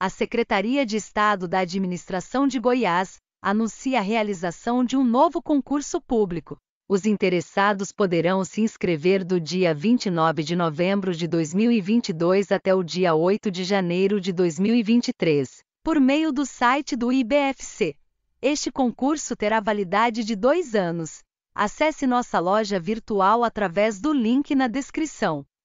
a Secretaria de Estado da Administração de Goiás anuncia a realização de um novo concurso público. Os interessados poderão se inscrever do dia 29 de novembro de 2022 até o dia 8 de janeiro de 2023, por meio do site do IBFC. Este concurso terá validade de dois anos. Acesse nossa loja virtual através do link na descrição